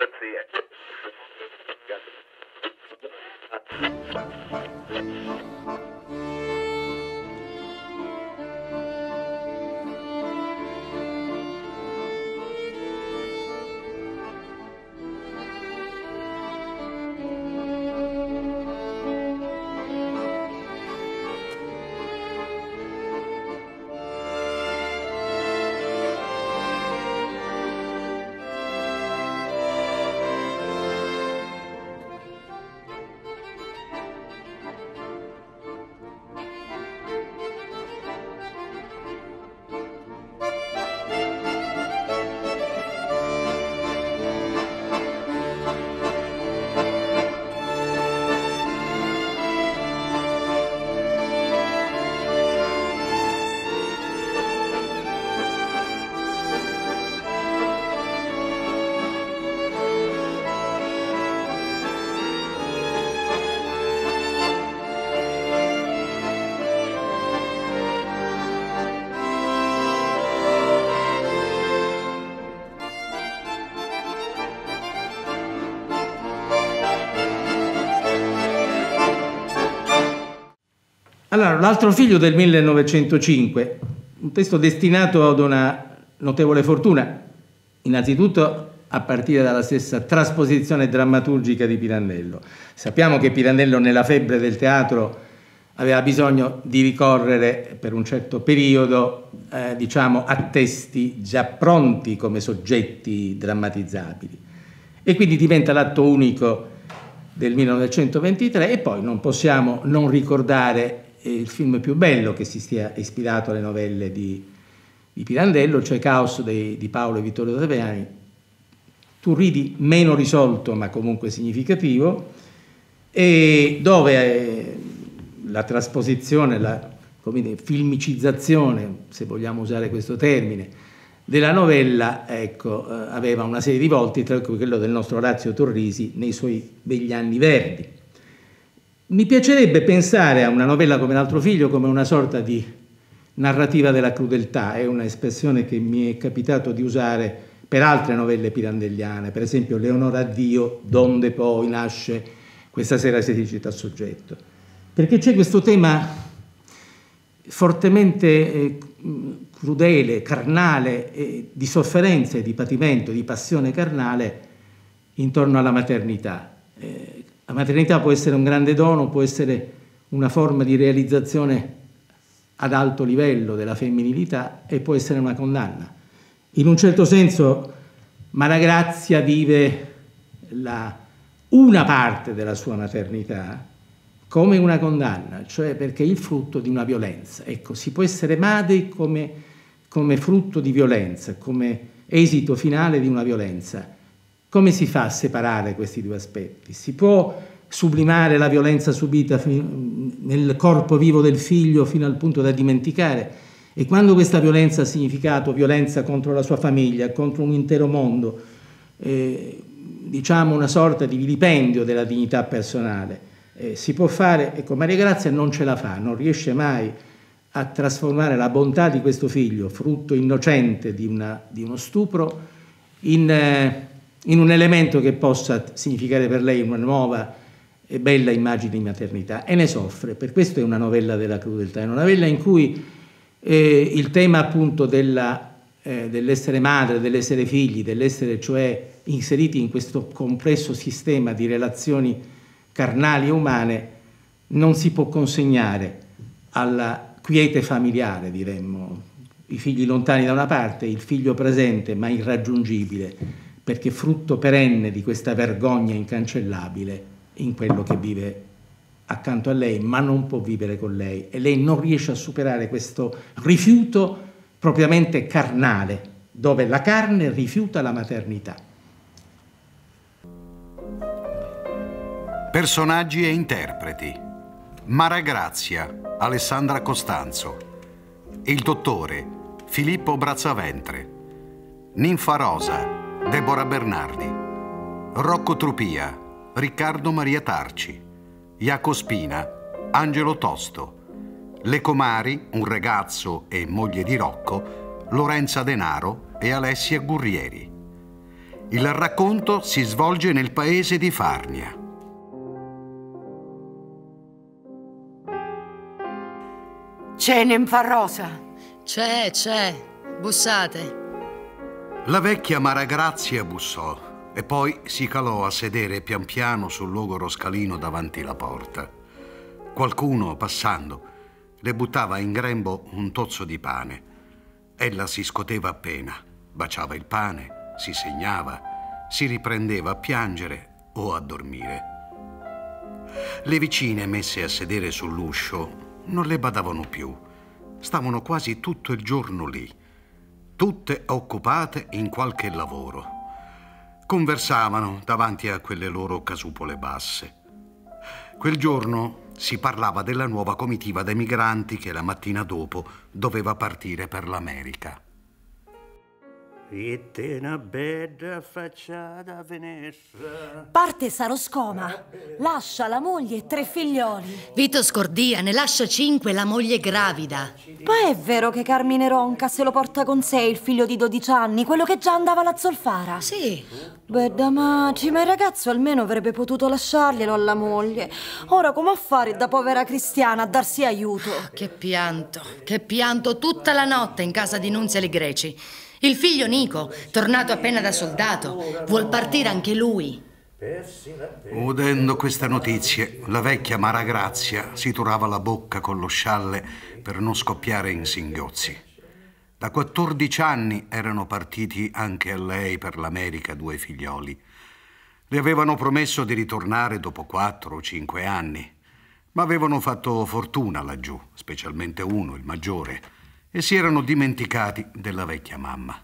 Let's see it. Allora, l'altro figlio del 1905, un testo destinato ad una notevole fortuna, innanzitutto a partire dalla stessa trasposizione drammaturgica di Pirandello. Sappiamo che Pirandello nella febbre del teatro aveva bisogno di ricorrere per un certo periodo eh, diciamo, a testi già pronti come soggetti drammatizzabili e quindi diventa l'atto unico del 1923 e poi non possiamo non ricordare il film più bello che si sia ispirato alle novelle di, di Pirandello, cioè Caos dei, di Paolo e Vittorio Treviani, Turridi meno risolto ma comunque significativo, e dove eh, la trasposizione, la dire, filmicizzazione, se vogliamo usare questo termine, della novella ecco, eh, aveva una serie di volti, tra cui quello del nostro Orazio Torrisi nei suoi begli anni verdi. Mi piacerebbe pensare a una novella come L'altro figlio come una sorta di narrativa della crudeltà, è un'espressione che mi è capitato di usare per altre novelle pirandelliane, per esempio Leonora Dio, Donde poi nasce questa sera si recita a soggetto, perché c'è questo tema fortemente eh, crudele, carnale, eh, di sofferenza, di patimento, di passione carnale intorno alla maternità. La maternità può essere un grande dono, può essere una forma di realizzazione ad alto livello della femminilità e può essere una condanna. In un certo senso Malagrazia vive la, una parte della sua maternità come una condanna, cioè perché è il frutto di una violenza. Ecco, si può essere madre come, come frutto di violenza, come esito finale di una violenza. Come si fa a separare questi due aspetti? Si può sublimare la violenza subita nel corpo vivo del figlio fino al punto da dimenticare? E quando questa violenza ha significato violenza contro la sua famiglia, contro un intero mondo, eh, diciamo una sorta di vilipendio della dignità personale, eh, si può fare, ecco Maria Grazia non ce la fa, non riesce mai a trasformare la bontà di questo figlio, frutto innocente di, una, di uno stupro, in... Eh, in un elemento che possa significare per lei una nuova e bella immagine di maternità e ne soffre. Per questo è una novella della crudeltà, è una novella in cui eh, il tema appunto eh, dell'essere madre, dell'essere figli, dell'essere cioè inseriti in questo complesso sistema di relazioni carnali e umane non si può consegnare alla quiete familiare, diremmo, i figli lontani da una parte, il figlio presente ma irraggiungibile perché frutto perenne di questa vergogna incancellabile in quello che vive accanto a lei, ma non può vivere con lei e lei non riesce a superare questo rifiuto propriamente carnale, dove la carne rifiuta la maternità. Personaggi e interpreti. Mara Grazia, Alessandra Costanzo. Il dottore, Filippo Brazzaventre. Ninfa Rosa, Deborah Bernardi, Rocco Trupia, Riccardo Maria Tarci, Iaco Spina, Angelo Tosto, Le Comari, un ragazzo e moglie di Rocco, Lorenza Denaro e Alessia Gurrieri. Il racconto si svolge nel paese di Farnia. C'è Nemfarosa? C'è, c'è. Bussate. La vecchia Maragrazia bussò e poi si calò a sedere pian piano sul logoro scalino davanti la porta. Qualcuno, passando, le buttava in grembo un tozzo di pane. Ella si scoteva appena, baciava il pane, si segnava, si riprendeva a piangere o a dormire. Le vicine messe a sedere sull'uscio non le badavano più. Stavano quasi tutto il giorno lì tutte occupate in qualche lavoro. Conversavano davanti a quelle loro casupole basse. Quel giorno si parlava della nuova comitiva dei migranti che la mattina dopo doveva partire per l'America. E te una bella facciata a Venezia. Parte Saroscoma, lascia la moglie e tre figlioli. Vito Scordia ne lascia cinque, la moglie gravida. Ma è vero che Carmine Ronca se lo porta con sé il figlio di 12 anni, quello che già andava alla zolfara? Sì. Beh, maci, ma il ragazzo almeno avrebbe potuto lasciarglielo alla moglie. Ora come a fare da povera cristiana a darsi aiuto? Che pianto, che pianto tutta la notte in casa di Nunzia Ligreci. Il figlio Nico, tornato appena da soldato, vuol partire anche lui. Udendo queste notizie, la vecchia Maragrazia si turava la bocca con lo scialle per non scoppiare in singhiozzi. Da 14 anni erano partiti anche a lei per l'America due figlioli. Le avevano promesso di ritornare dopo 4 o 5 anni, ma avevano fatto fortuna laggiù, specialmente uno, il maggiore e si erano dimenticati della vecchia mamma.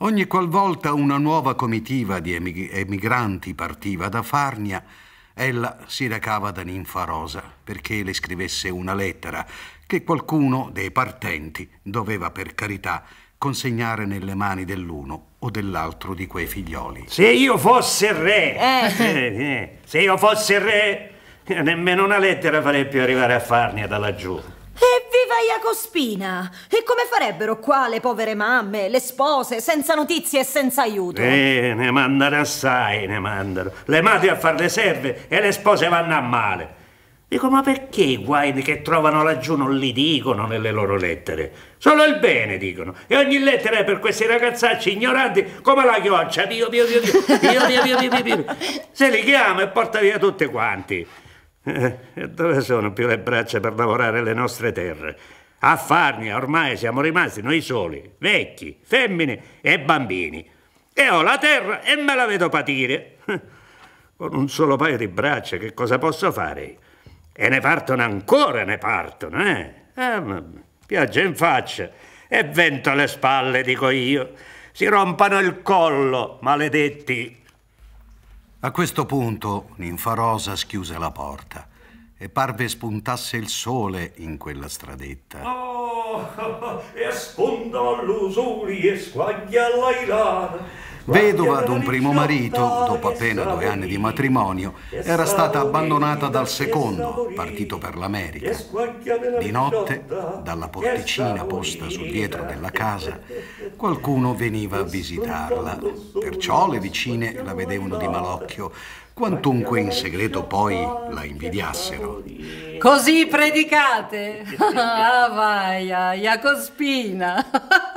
Ogni qualvolta una nuova comitiva di emigranti partiva da Farnia, ella si recava da Ninfa Rosa perché le scrivesse una lettera che qualcuno dei partenti doveva per carità consegnare nelle mani dell'uno o dell'altro di quei figlioli. Se io fosse re, eh. Eh, eh, se io fosse re, nemmeno una lettera farei più arrivare a Farnia da laggiù. Evviva Iacospina! E come farebbero qua le povere mamme, le spose, senza notizie e senza aiuto? Eh, ne mandano assai, ne mandano. Le madri a far le serve e le spose vanno a male. Dico, ma perché i guai che trovano laggiù non li dicono nelle loro lettere? Solo il bene dicono. E ogni lettera è per questi ragazzacci ignoranti come la chioccia. Dio, Dio, Dio, Dio, Dio, Dio, Dio, Dio, Dio. Se li chiama e porta via tutti quanti. E eh, eh, dove sono più le braccia per lavorare le nostre terre? A Farnia ormai siamo rimasti noi soli, vecchi, femmine e bambini. E ho la terra e me la vedo patire. Con un solo paio di braccia che cosa posso fare? E ne partono ancora, ne partono, eh? eh ah, piaggia in faccia e vento alle spalle, dico io. Si rompano il collo, maledetti. A questo punto Ninfarosa schiuse la porta e parve spuntasse il sole in quella stradetta. Oh, e sponda l'usuri e squaglia l'airana. Vedova d'un primo marito, dopo appena due anni di matrimonio, era stata abbandonata dal secondo, partito per l'America. Di notte, dalla porticina posta sul dietro della casa, qualcuno veniva a visitarla. Perciò le vicine la vedevano di malocchio, quantunque in segreto poi la invidiassero. Così predicate? Ah, vai, ah, Iacospina!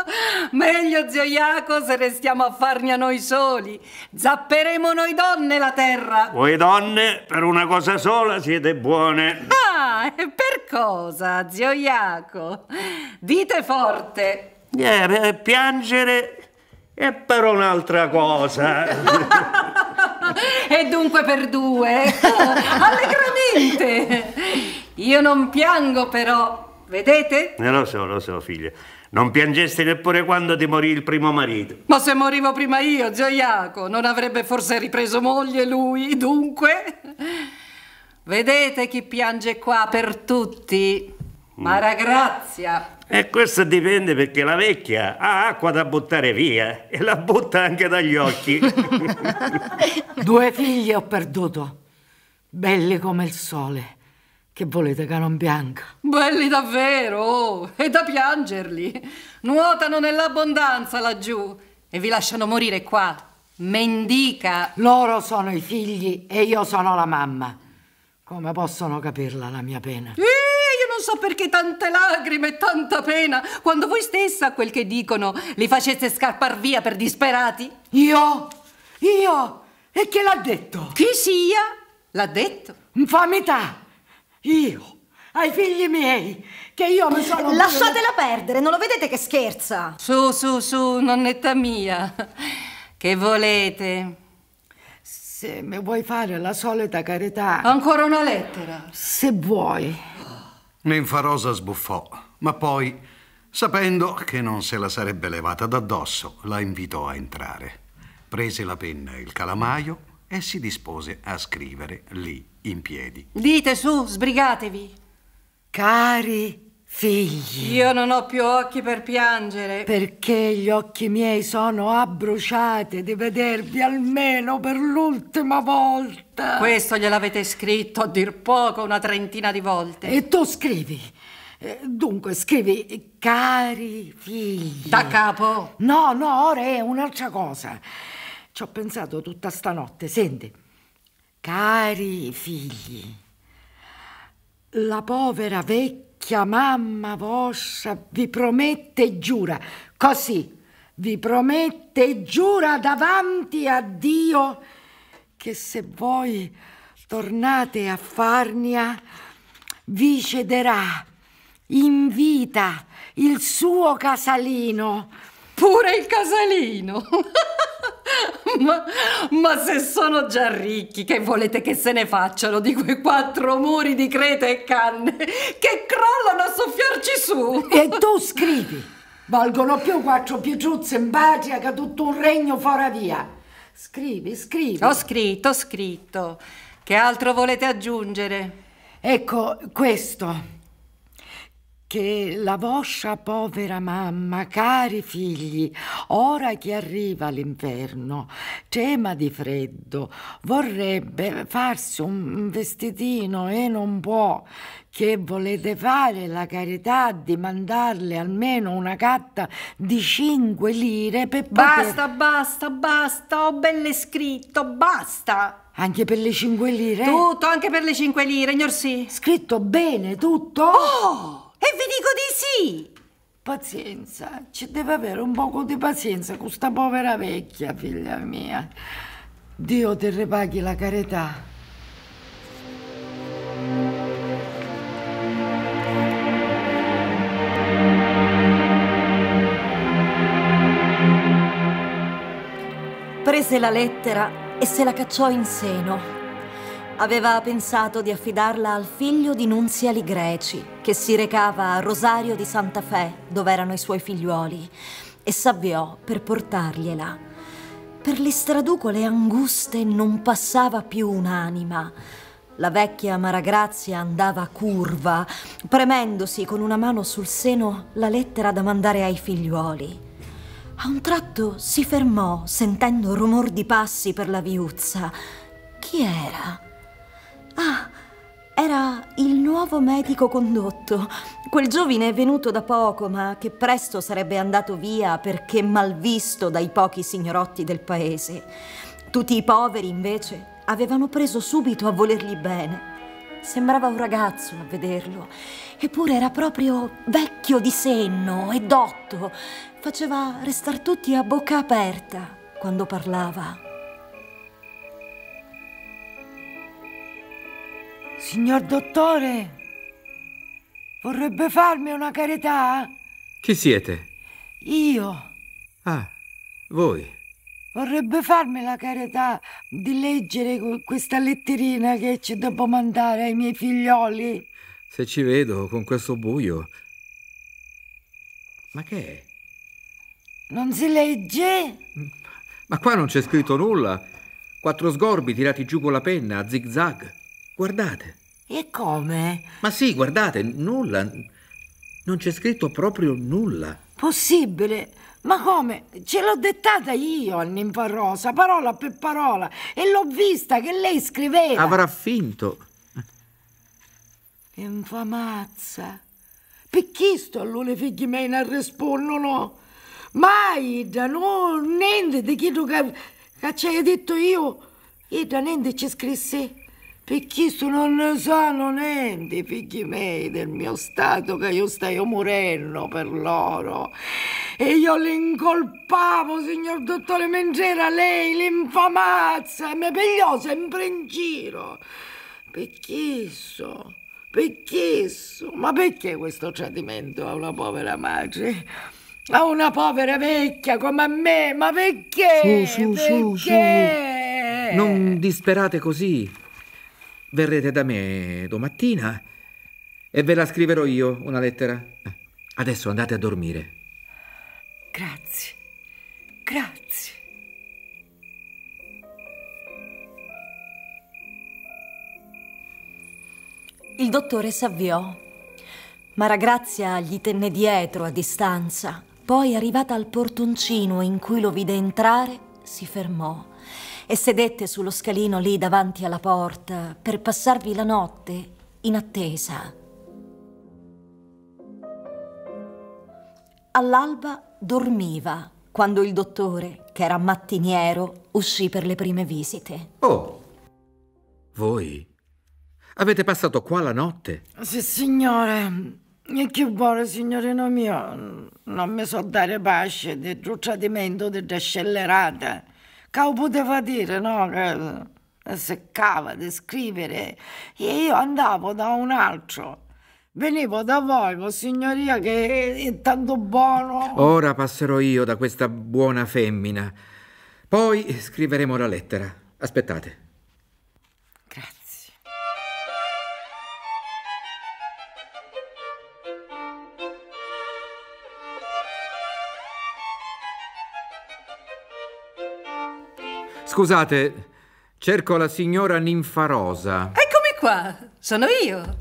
Meglio, zio Iaco, se restiamo a farne a noi soli. Zapperemo noi donne la terra. Voi donne, per una cosa sola siete buone. Ah, e per cosa, zio Iaco? Dite forte. Eh, piangere è per un'altra cosa. E dunque per due, ecco, allegramente. Io non piango però, vedete? Eh, lo so, lo so, figlia. Non piangesti neppure quando ti morì il primo marito. Ma se morivo prima io, Gioiaco, non avrebbe forse ripreso moglie lui, dunque? Vedete chi piange qua per tutti? Maragrazia. Mm. E questo dipende perché la vecchia ha acqua da buttare via e la butta anche dagli occhi. Due figli ho perduto, belli come il sole. Che volete, Canon Bianca? Belli davvero, oh, e da piangerli. Nuotano nell'abbondanza laggiù e vi lasciano morire qua. Mendica. Loro sono i figli e io sono la mamma. Come possono capirla la mia pena? Ih! Eh, non so perché tante lacrime e tanta pena, quando voi stessa, quel che dicono, li faceste scappar via per disperati. Io? Io? E chi l'ha detto? Chi sia? L'ha detto. Infamità! Mm, io, ai figli miei, che io mi sono... Eh, lasciatela perdere, non lo vedete che scherza? Su, su, su, nonnetta mia, che volete? Se mi vuoi fare la solita carità... Ancora una lettera? Se vuoi. Ninfarosa sbuffò, ma poi, sapendo che non se la sarebbe levata d'addosso, la invitò a entrare. Prese la penna e il calamaio e si dispose a scrivere lì, in piedi. Dite su, sbrigatevi. Cari Figli. Io non ho più occhi per piangere. Perché gli occhi miei sono abbruciati di vedervi almeno per l'ultima volta. Questo gliel'avete scritto a dir poco una trentina di volte. E tu scrivi. Eh, dunque, scrivi cari figli. Da capo? No, no, ora è un'altra cosa. Ci ho pensato tutta stanotte, senti. Cari figli, la povera vecchia vecchia mamma vostra vi promette e giura, così vi promette e giura davanti a Dio che se voi tornate a Farnia vi cederà in vita il suo casalino, pure il casalino. ma, ma, se sono già ricchi, che volete che se ne facciano di quei quattro muri di crete e canne che crollano a soffiarci su? E tu scrivi, valgono più quattro pietruzze in patria che tutto un regno fuori via. Scrivi, scrivi. Ho scritto, ho scritto. Che altro volete aggiungere? Ecco, questo che la vostra povera mamma, cari figli, ora che arriva l'inverno, tema di freddo, vorrebbe farsi un vestitino e non può, che volete fare la carità di mandarle almeno una carta di 5 lire per Basta, poter... basta, basta, ho belle scritto, basta! Anche per le 5 lire? Tutto, anche per le 5 lire, gnorsì. Scritto bene, tutto? Oh! E vi dico di sì! Pazienza, ci deve avere un poco di pazienza con questa povera vecchia, figlia mia. Dio ti ripaghi la carità. Prese la lettera e se la cacciò in seno aveva pensato di affidarla al figlio di Nunzia Ligreci, che si recava a Rosario di Santa Fe, dove erano i suoi figliuoli, e s'avviò per portargliela. Per le straducole anguste non passava più un'anima. La vecchia Maragrazia andava curva, premendosi con una mano sul seno la lettera da mandare ai figliuoli. A un tratto si fermò, sentendo rumor di passi per la viuzza. Chi era? Ah, era il nuovo medico condotto, quel giovine venuto da poco ma che presto sarebbe andato via perché malvisto dai pochi signorotti del paese. Tutti i poveri invece avevano preso subito a volergli bene. Sembrava un ragazzo a vederlo, eppure era proprio vecchio di senno e dotto. Faceva restar tutti a bocca aperta quando parlava. Signor dottore, vorrebbe farmi una carità? Chi siete? Io. Ah, voi. Vorrebbe farmi la carità di leggere questa letterina che ci devo mandare ai miei figlioli. Se ci vedo con questo buio. Ma che è? Non si legge? Ma qua non c'è scritto nulla. Quattro sgorbi tirati giù con la penna, a zigzag. Guardate. E come? Ma sì, guardate, nulla. Non c'è scritto proprio nulla. Possibile? Ma come? Ce l'ho dettata io a Ninfarosa, parola per parola, e l'ho vista che lei scriveva. Avrà finto. Infamazza. Perché sto allora figli miei non rispondono? Mai, da no, niente di chi tu che, che ci hai detto io. E da niente ci scrisse. Perché se non sono niente, figli miei, del mio stato, che io stai morendo per loro. E io li incolpavo, signor dottore Mengera, lei l'infamazza, mi pigliò sempre in giro. Perché so? Perché Ma perché questo tradimento a una povera madre? A una povera vecchia come me? Ma perché? Su, su, perché? su, su. Non disperate così. Verrete da me domattina e ve la scriverò io una lettera. Adesso andate a dormire. Grazie, grazie. Il dottore s'avviò. Maragrazia gli tenne dietro a distanza. Poi, arrivata al portoncino in cui lo vide entrare, si fermò e sedette sullo scalino lì davanti alla porta per passarvi la notte in attesa. All'alba dormiva quando il dottore, che era mattiniero, uscì per le prime visite. Oh, voi avete passato qua la notte? Sì, signore. E che vuole, signorino mio? Non mi so dare pace del trucciatimento della scellerata che lo poteva dire, no? Che eh, seccava di scrivere. E io andavo da un altro. Venivo da voi, signoria, che è tanto buono. Ora passerò io da questa buona femmina. Poi scriveremo la lettera. Aspettate. Scusate, cerco la signora Ninfarosa. Eccomi qua, sono io.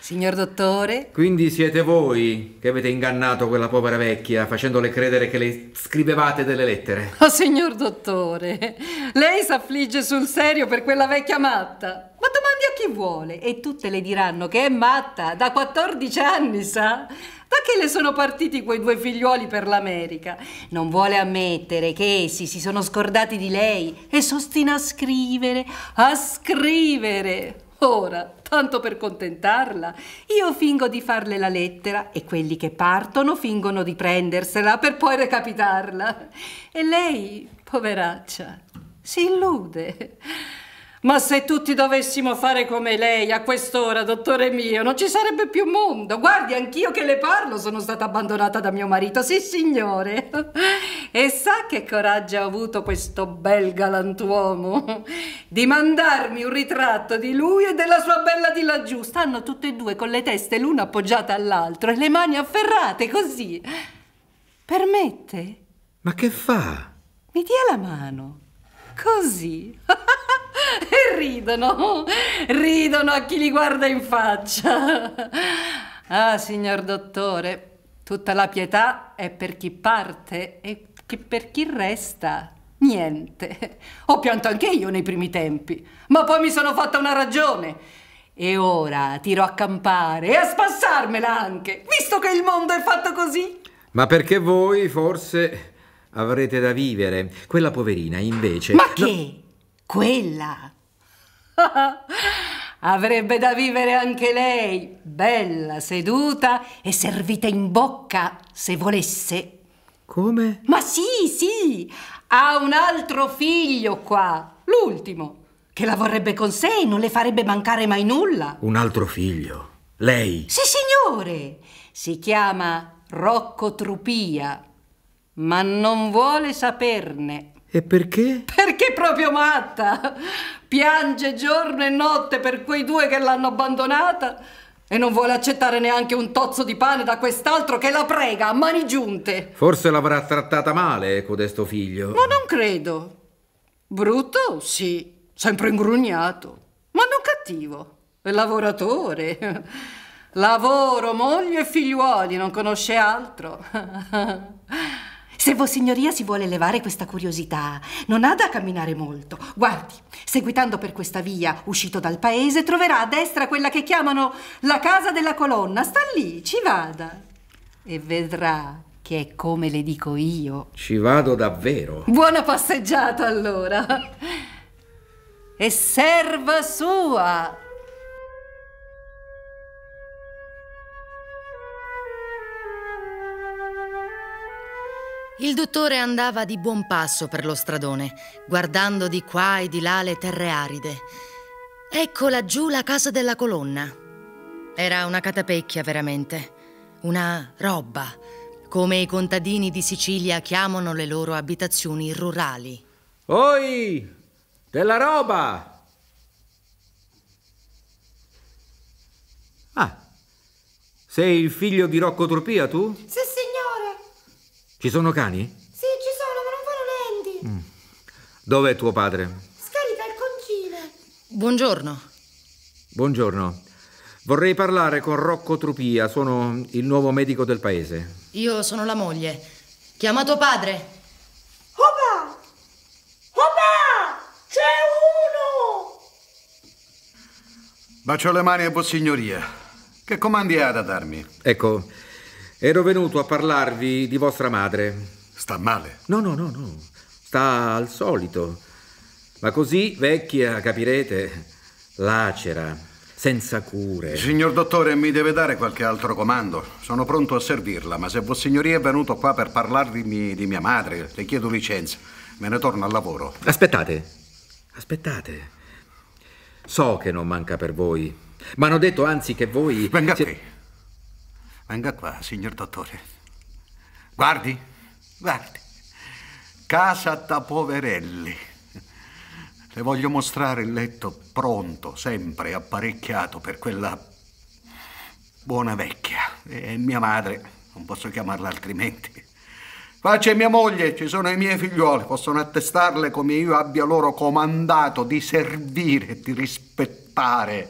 Signor dottore? Quindi siete voi che avete ingannato quella povera vecchia facendole credere che le scrivevate delle lettere. Oh, signor dottore, lei s'affligge sul serio per quella vecchia matta. Ma domandi a chi vuole e tutte le diranno che è matta da 14 anni, sa? che le sono partiti quei due figliuoli per l'America? Non vuole ammettere che essi si sono scordati di lei e s'ostina a scrivere, a scrivere. Ora, tanto per contentarla, io fingo di farle la lettera e quelli che partono fingono di prendersela per poi recapitarla. E lei, poveraccia, si illude. Ma se tutti dovessimo fare come lei a quest'ora, dottore mio, non ci sarebbe più mondo. Guardi, anch'io che le parlo sono stata abbandonata da mio marito, sì signore. E sa che coraggio ha avuto questo bel galantuomo di mandarmi un ritratto di lui e della sua bella di laggiù. Stanno tutte e due con le teste l'una appoggiata all'altro e le mani afferrate così. Permette? Ma che fa? Mi dia la mano. Così. e ridono, ridono a chi li guarda in faccia. Ah, signor dottore, tutta la pietà è per chi parte e che per chi resta. Niente. Ho pianto anche io nei primi tempi, ma poi mi sono fatta una ragione. E ora tiro a campare e a spassarmela anche, visto che il mondo è fatto così. Ma perché voi forse avrete da vivere. Quella poverina invece... Ma che? No... Quella! Avrebbe da vivere anche lei, bella, seduta e servita in bocca, se volesse. Come? Ma sì, sì! Ha un altro figlio qua, l'ultimo, che la vorrebbe con sé e non le farebbe mancare mai nulla. Un altro figlio? Lei? Sì, signore! Si chiama Rocco Trupia, ma non vuole saperne. E perché? Perché è proprio matta! Piange giorno e notte per quei due che l'hanno abbandonata e non vuole accettare neanche un tozzo di pane da quest'altro che la prega a mani giunte. Forse l'avrà trattata male, codesto figlio. Ma non credo. Brutto, sì, sempre ingrugnato, ma non cattivo. È lavoratore. Lavoro, moglie e figliuoli, non conosce altro. Se Vossignoria si vuole levare questa curiosità, non ha da camminare molto. Guardi, seguitando per questa via, uscito dal paese, troverà a destra quella che chiamano la casa della colonna. Sta lì, ci vada. E vedrà che è come le dico io. Ci vado davvero. Buona passeggiata allora. E serva sua! Il dottore andava di buon passo per lo stradone, guardando di qua e di là le terre aride. Ecco laggiù la casa della colonna. Era una catapecchia veramente, una roba, come i contadini di Sicilia chiamano le loro abitazioni rurali. Oi! Della roba! Ah, sei il figlio di Rocco Tropia tu? Sì, sì. Ci sono cani? Sì, ci sono, ma non vanno lenti. Mm. Dov'è tuo padre? Scarica il concile. Buongiorno. Buongiorno. Vorrei parlare con Rocco Trupia, sono il nuovo medico del paese. Io sono la moglie. tuo padre. Opa! Opa! C'è uno! Bacio le mani a Vossignoria. Che comandi ha da darmi? Ecco, Ero venuto a parlarvi di vostra madre. Sta male? No, no, no, no. Sta al solito. Ma così vecchia, capirete, lacera, senza cure. Signor dottore, mi deve dare qualche altro comando. Sono pronto a servirla, ma se Vossignoria è venuto qua per parlarvi di mia madre, le chiedo licenza. Me ne torno al lavoro. Aspettate, aspettate. So che non manca per voi. Ma hanno detto anzi che voi... Venga se... qui. Venga qua, signor dottore. Guardi, guardi. Casa da poverelli. Le voglio mostrare il letto pronto, sempre apparecchiato per quella buona vecchia. E mia madre, non posso chiamarla altrimenti. Qua c'è mia moglie, ci sono i miei figlioli, possono attestarle come io abbia loro comandato di servire, di rispettare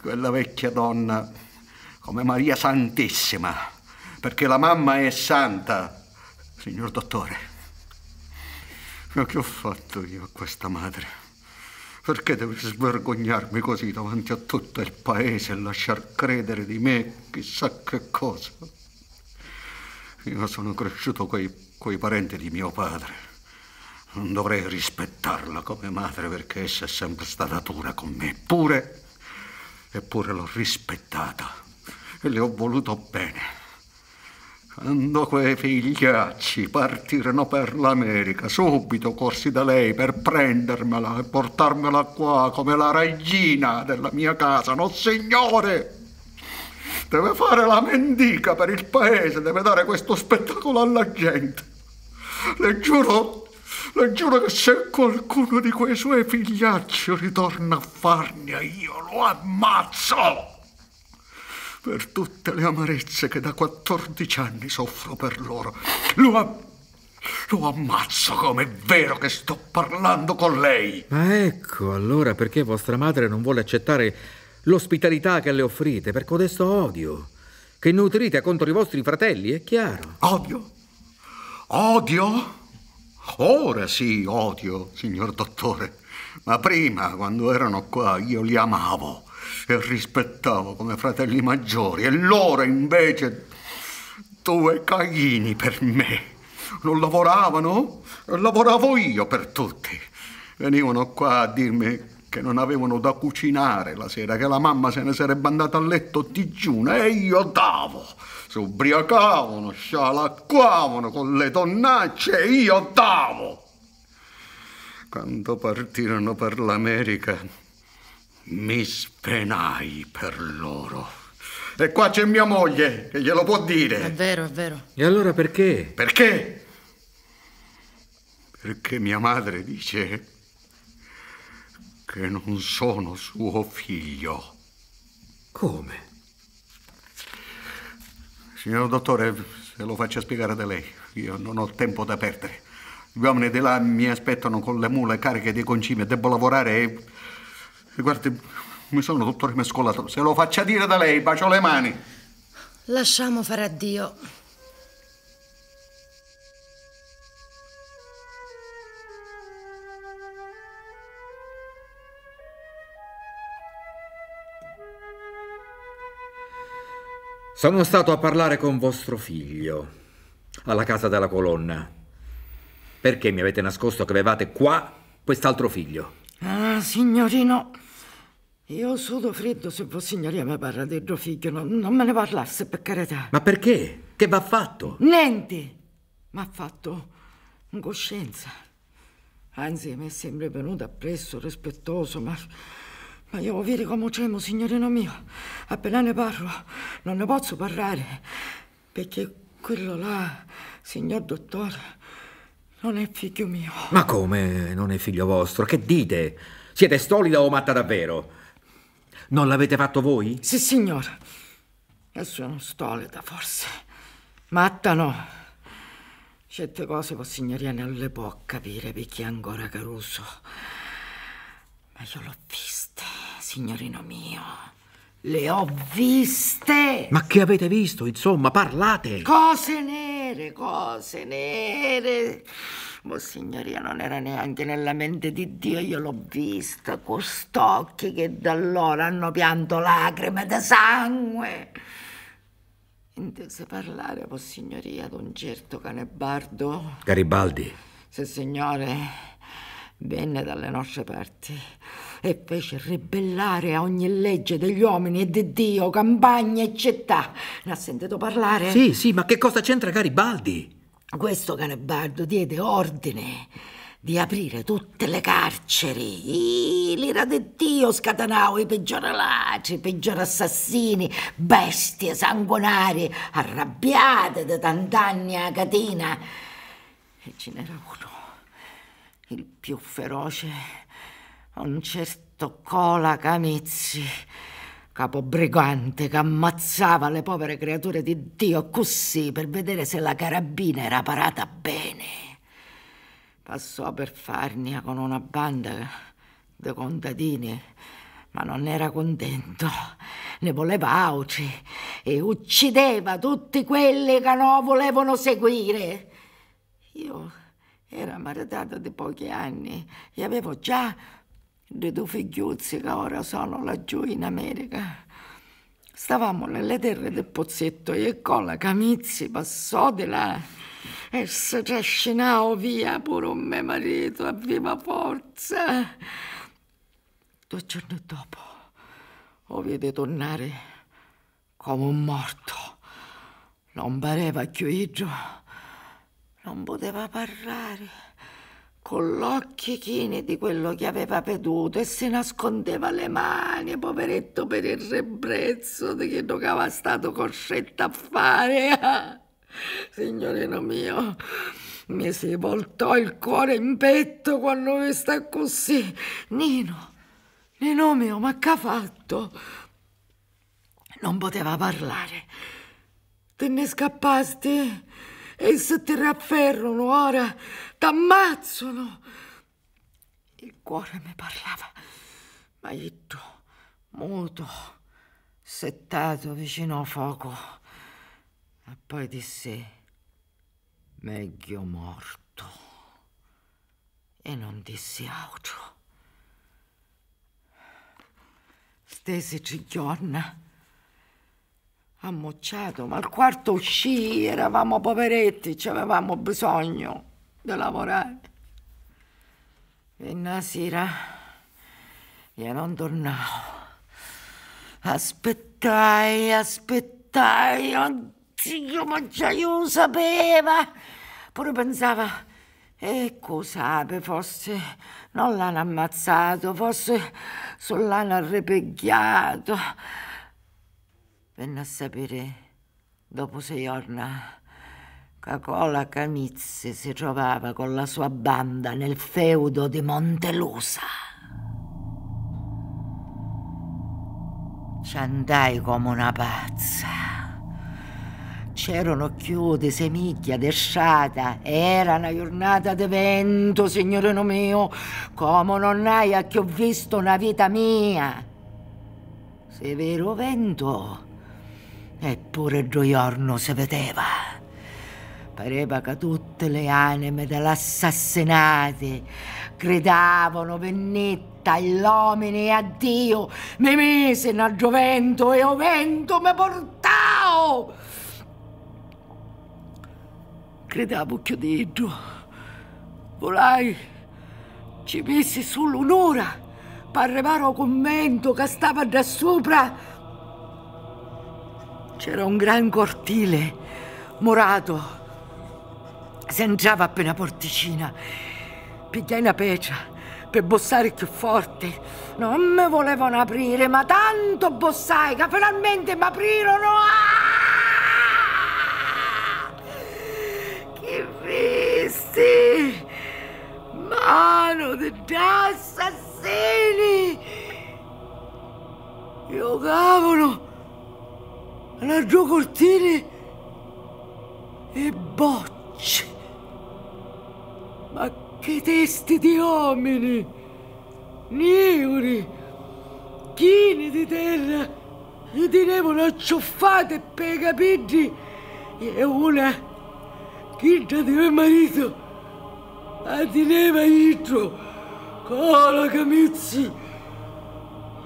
quella vecchia donna come Maria Santissima, perché la mamma è santa, signor dottore. Ma che ho fatto io a questa madre? Perché devo svergognarmi così davanti a tutto il paese e lasciar credere di me chissà che cosa? Io sono cresciuto con i parenti di mio padre. Non dovrei rispettarla come madre perché essa è sempre stata dura con me. Eppure, eppure l'ho rispettata le ho voluto bene. Quando quei figliacci partirono per l'America, subito corsi da lei per prendermela e portarmela qua come la regina della mia casa. No, signore! Deve fare la mendica per il paese, deve dare questo spettacolo alla gente. Le giuro, le giuro che se qualcuno di quei suoi figliacci ritorna a Farnia, io lo ammazzo! per tutte le amarezze che da 14 anni soffro per loro. Lo, am- lo ammazzo come è vero che sto parlando con lei. Ma ecco, allora perché vostra madre non vuole accettare l'ospitalità che le offrite per codesto odio che nutrite contro i vostri fratelli, è chiaro. Odio? Odio? Ora sì, odio, signor dottore. Ma prima, quando erano qua, io li amavo e rispettavo come fratelli maggiori e loro invece due caini per me. Non lavoravano? Lavoravo io per tutti. Venivano qua a dirmi che non avevano da cucinare la sera, che la mamma se ne sarebbe andata a letto digiuna e io davo. Si ubriacavano, scialacquavano con le donnacce e io davo. Quando partirono per l'America mi spenai per loro. E qua c'è mia moglie che glielo può dire. È vero, è vero. E allora perché? Perché? Perché mia madre dice che non sono suo figlio. Come? Signor dottore, se lo faccia spiegare da lei, io non ho tempo da perdere. Gli uomini di là mi aspettano con le mule cariche di concime, devo lavorare e... Guardi, mi sono tutto rimescolato. Se lo faccia dire da lei, bacio le mani. Lasciamo fare a Dio. Sono stato a parlare con vostro figlio alla casa della colonna. Perché mi avete nascosto che avevate qua quest'altro figlio? Ah, signorino, io sudo freddo se Vossignoria mi parla del tuo figlio. non me ne parlasse per carità. Ma perché? Che va fatto? Niente! Mi ha fatto incoscienza. Anzi, mi è sempre venuto appresso, rispettoso, ma... Ma io vedi come c'è, signorino mio. Appena ne parlo, non ne posso parlare, perché quello là, signor dottore, non è figlio mio. Ma come non è figlio vostro? Che dite? Siete stolida o matta davvero? Non l'avete fatto voi? Sì, signora. E sono stolida, forse. Matta no. Certe cose signoria, non le può capire perché è ancora Caruso. Ma io l'ho vista, signorino mio. Le ho viste! Ma che avete visto, insomma? Parlate! Cose nere, cose nere! Vossignoria non era neanche nella mente di Dio, io l'ho vista, cost'occhi che da allora hanno pianto lacrime di sangue. Intese parlare, Vossignoria, ad un certo canebardo. Garibaldi. Sì, signore, venne dalle nostre parti e fece ribellare a ogni legge degli uomini e di Dio, campagne e città. Ne ha sentito parlare? Sì, sì, ma che cosa c'entra Garibaldi? Questo Garibaldo diede ordine di aprire tutte le carceri. l'ira di Dio scatenava i peggioralacci, i peggior assassini, bestie sanguinari, arrabbiate da tant'anni a catena. E ce n'era uno, il più feroce un certo Cola Camizzi, capobrigante che ammazzava le povere creature di Dio così per vedere se la carabina era parata bene. Passò per Farnia con una banda di contadini, ma non era contento, ne voleva auci e uccideva tutti quelli che non volevano seguire. Io era maritata di pochi anni e avevo già dei due figliuzzi che ora sono laggiù in America. Stavamo nelle terre del pozzetto e con la camizzi passò di là e si trascinò via pure un mio marito a viva forza. Due giorni dopo lo vide tornare come un morto. Non pareva più chiuso, non poteva parlare con gli occhi chini di quello che aveva veduto e si nascondeva le mani, poveretto, per il ribrezzo di che toccava stato costretto a fare. Signorino mio, mi si voltò il cuore in petto quando mi sta così. Nino, Nino mio, ma che ha fatto? Non poteva parlare. Te ne scappasti? e se ti rafferrano ora t'ammazzano. Il cuore mi parlava, ma maitto, muto, settato vicino al fuoco. E poi disse, meglio morto. E non dissi altro. Stesi ciglionna ammocciato, ma al quarto uscì, eravamo poveretti, avevamo bisogno di lavorare. E una sera io non tornavo. Aspettai, aspettai, oddio, ma già io lo sapeva. Pure pensava, e sape, forse non l'hanno ammazzato, forse solo l'hanno arrepegliato. Venne a sapere dopo sei orna che Cola Camizzi si trovava con la sua banda nel feudo di Montelusa. Ci andai come una pazza. C'erano chiude, semicchia, desciata. Era una giornata di vento, signore mio, come non hai che ho visto una vita mia. Se vero vento Eppure il gioiorno si vedeva. Pareva che tutte le anime dell'assassinate gridavano vendetta all'omine e a Dio, mi mise in giovento e ovento mi portavo. Credavo Gridavo chiudiggio, volai, ci misi solo un'ora per arrivare al convento che stava da sopra c'era un gran cortile, morato. entrava appena porticina. Pigliai una peccia per bossare più forte. Non mi volevano aprire, ma tanto bossai che finalmente mi aprirono. Ah! Che visti! Mano di assassini! Io cavolo! la Gio e bocce. Ma che testi di uomini, niuri, chini di terra, gli tenevano acciuffate per i capelli e una chicca di mio marito la teneva dietro con la camizzi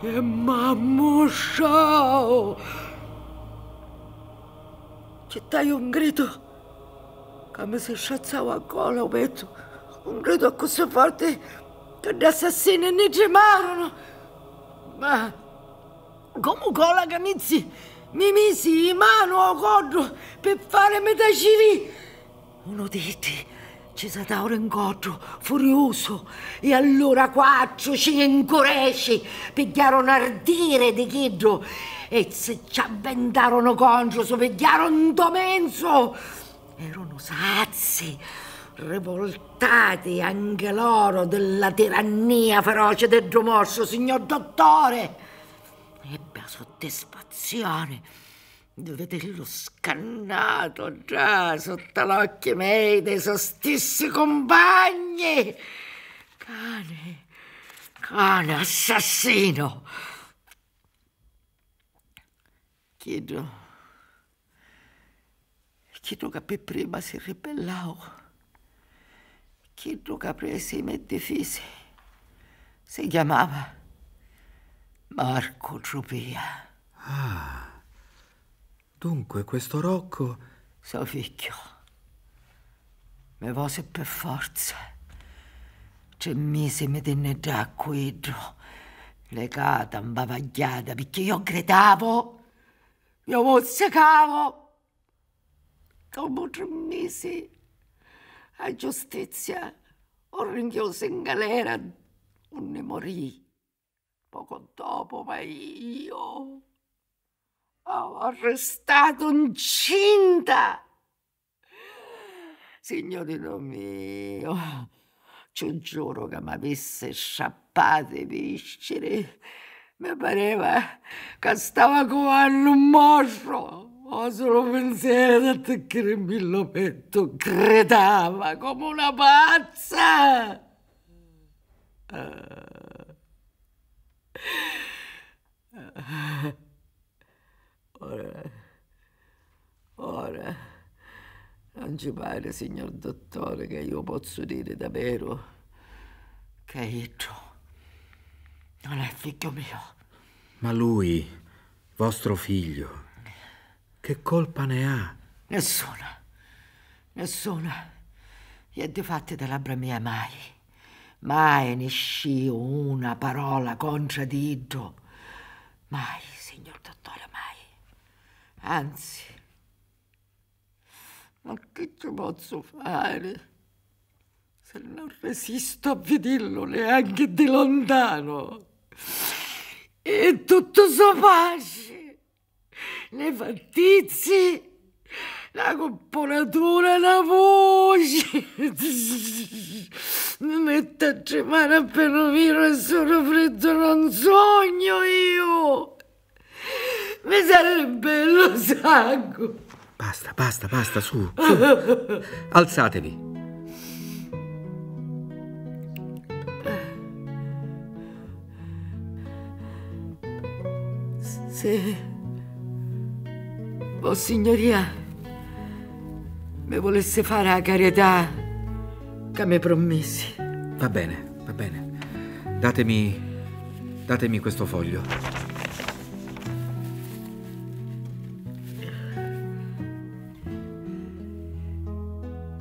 e mamma ciao! Gettai un grido che mi si sciazzava ancora, Ometto. Un grido così forte che gli assassini ne gemarono. Ma comunque la camizzi mi misi in mano a cordo per fare metà tacere. Uno detti ci si dà un incontro furioso e allora quattro, cinque, dieci pigliarono ardire di chidro e se ci avventarono congio, sovegliarono domenso, erano sazi, rivoltati anche loro della tirannia feroce del Giomorso, signor dottore. Ebbe soddisfazione di vederlo scannato già sotto l'occhio miei dei suoi stessi compagni. Cane, cane assassino! chiedo, chiedo che prima si ribellavo, chiedo che presi me difesi, si chiamava Marco Giupia. Ah, dunque questo Rocco... Suo figlio, mi vose per forza, ci mise mi tenne già qui, guido, legata, imbavagliata, perché io gridavo Eu mozzicavo dopo tre mesi a giustizia o rinchiuso in galera non ne morì poco dopo ma io ho arrestato incinta signorino mio ci giuro che mi avesse sciappate viscere mi pareva che stava covando un morso. Ho solo pensiero di attaccarmi il lopetto, cretava come una pazza. Ora, ora, non ci pare, signor dottore, che io posso dire davvero che io... Non è figlio mio. Ma lui, vostro figlio, che colpa ne ha? Nessuna. Nessuna. E di fatti da labbra mia mai. Mai ne sci una parola contra di Iddo. Mai, signor dottore, mai. Anzi, ma che ci posso fare? Se non resisto a vederlo neanche di lontano e tutto sopace, le fattizie, la componatura, la voce. Mi metto a tremare appena viro e sono freddo, non sogno io. Mi sarebbe lo sacco. Basta, basta, basta, su, su. Alzatevi. Se Vostra oh, Signoria. mi volesse fare la carità che mi promessi. Va bene, va bene. Datemi. datemi questo foglio.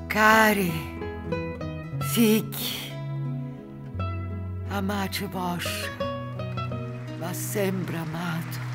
Cari, figli, amate vostri, ma sempre amato.